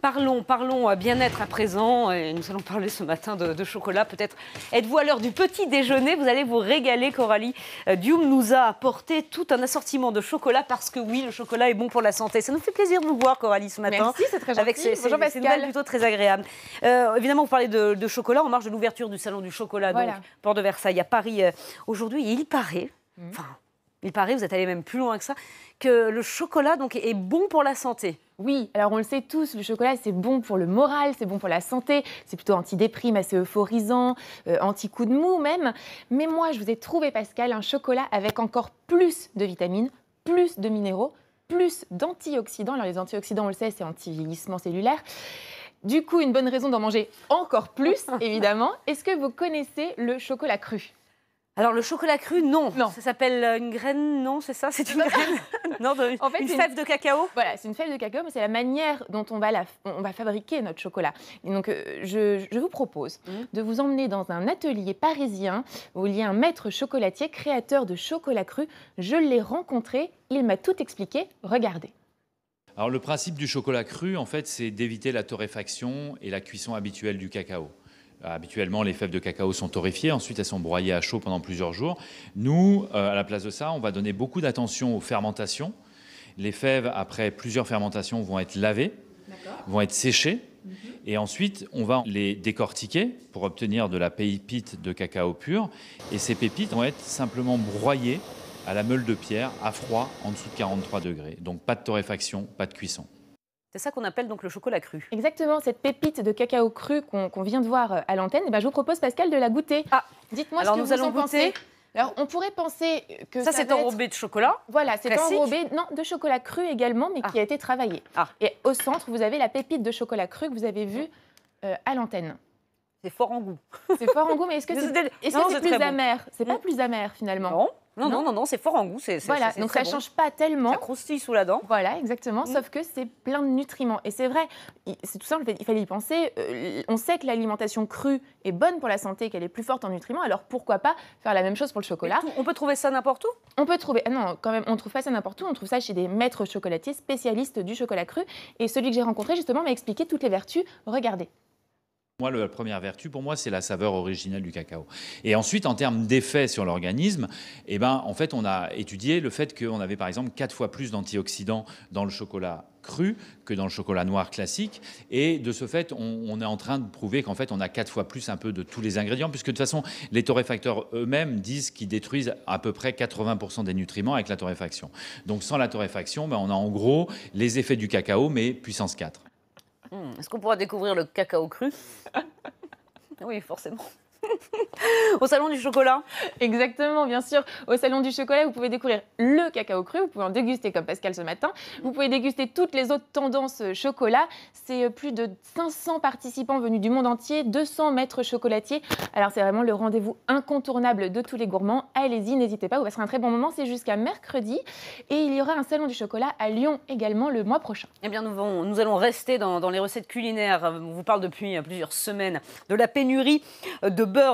Parlons, parlons bien-être à présent. Et nous allons parler ce matin de, chocolat. Peut-être êtes-vous à l'heure du petit déjeuner. Vous allez vous régaler, Coralie. Euh, Dium nous a apporté tout un assortiment de chocolat parce que oui, le chocolat est bon pour la santé. Ça nous fait plaisir de vous voir, Coralie, ce matin. Merci, c'est très gentil. Avec ces, Bonjour plutôt très agréable. Euh, évidemment, vous parlez de, chocolat en marge de l'ouverture du salon du chocolat, donc, Port de Versailles à Paris euh, aujourd'hui. Et il paraît, mmh il paraît, vous êtes allé même plus loin que ça, que le chocolat donc, est bon pour la santé. Oui, alors on le sait tous, le chocolat c'est bon pour le moral, c'est bon pour la santé, c'est plutôt antidéprime, assez euphorisant, euh, anti-coup de mou même. Mais moi je vous ai trouvé Pascal un chocolat avec encore plus de vitamines, plus de minéraux, plus d'antioxydants. Alors les antioxydants on le sait c'est anti-vieillissement cellulaire. Du coup, une bonne raison d'en manger encore plus, évidemment. Est-ce que vous connaissez le chocolat cru alors le chocolat cru, non. non. Ça s'appelle euh, une graine, non, c'est ça C'est une graine Non, en fait, une fève de cacao Voilà, c'est une fève de cacao, mais c'est la manière dont on va, on va fabriquer notre chocolat. Et donc euh, je, vous propose mmh. de vous emmener dans un atelier parisien où il y a un maître chocolatier, créateur de chocolat cru. Je l'ai rencontré, il m'a tout expliqué. Regardez. Alors le principe du chocolat cru, en fait, c'est d'éviter la torréfaction et la cuisson habituelle du cacao. Euh, habituellement, les fèves de cacao sont torréfiées, ensuite elles sont broyées à chaud pendant plusieurs jours. Nous, euh, à la place de ça, on va donner beaucoup d'attention aux fermentations. Les fèves, après plusieurs fermentations, vont être lavées, vont être séchées. Mhm. Et ensuite, on va les décortiquer pour obtenir de la pépite de cacao pur. Et ces pépites vont être simplement broyées à la meule de pierre, à froid, en dessous de 43 degrés. Donc pas de torréfaction, pas de cuisson. C'est ça qu'on appelle donc le chocolat cru. Exactement, cette pépite de cacao cru qu'on vient de voir euh, à l'antenne, eh ben, je vous propose, Pascal, de la goûter. Ah, dites-moi ce que vous allons en Pensez. Alors, on pourrait penser que ça, c'est enrobé de chocolat. Voilà, c'est enrobé non de chocolat cru également, mais ah. qui a été travaillé. Ah. Et au centre, vous avez la pépite de chocolat cru que vous avez vue euh, à l'antenne. C'est fort en goût. C'est fort en goût, mais est-ce que c'est plus amer C'est pas mmh. plus amer finalement. Non, non, non, non, c'est fort en goût. C'est, voilà, donc ça change pas tellement. Ça croustille sous la dent. Voilà, exactement, mm. sauf que c'est plein de nutriments. Et c'est vrai, c'est tout simple, il fallait y penser. Euh, on sait que l'alimentation crue est bonne pour la santé, qu'elle est plus forte en nutriments, alors pourquoi pas faire la même chose pour le chocolat On peut trouver ça n'importe où On peut trouver, ah non, quand même, on ne trouve pas ça n'importe où, on trouve ça chez des maîtres chocolatiers spécialistes du chocolat cru. Et celui que j'ai rencontré, justement, m'a expliqué toutes les vertus. Regardez. Moi, la première vertu, pour moi, c'est la saveur originale du cacao. Et ensuite, en termes d'effets sur l'organisme, eh ben, en fait, on a étudié le fait qu'on avait, par exemple, quatre fois plus d'antioxydants dans le chocolat cru que dans le chocolat noir classique. Et de ce fait, on, est en train de prouver qu'en fait, on a quatre fois plus un peu de tous les ingrédients, puisque de toute façon, les torréfacteurs eux-mêmes disent qu'ils détruisent à peu près 80% des nutriments avec la torréfaction. Donc sans la torréfaction, ben, on a en gros les effets du cacao, mais puissance 4. Hmm, est-ce qu'on pourra découvrir le cacao cru Oui, forcément. au Salon du Chocolat. Exactement, bien sûr. Au Salon du Chocolat, vous pouvez découvrir le cacao cru, vous pouvez en déguster comme Pascal ce matin. Vous pouvez déguster toutes les autres tendances euh, chocolat. C'est euh, plus de 500 participants venus du monde entier, 200 maîtres chocolatiers. Alors c'est vraiment le rendez-vous incontournable de tous les gourmands. Allez-y, n'hésitez pas, vous passerez un très bon moment. C'est jusqu'à mercredi. Et il y aura un Salon du Chocolat à Lyon également le mois prochain. Eh bien, nous, nous allons rester dans, dans les recettes culinaires. On vous parle depuis euh, plusieurs semaines de la pénurie de beurre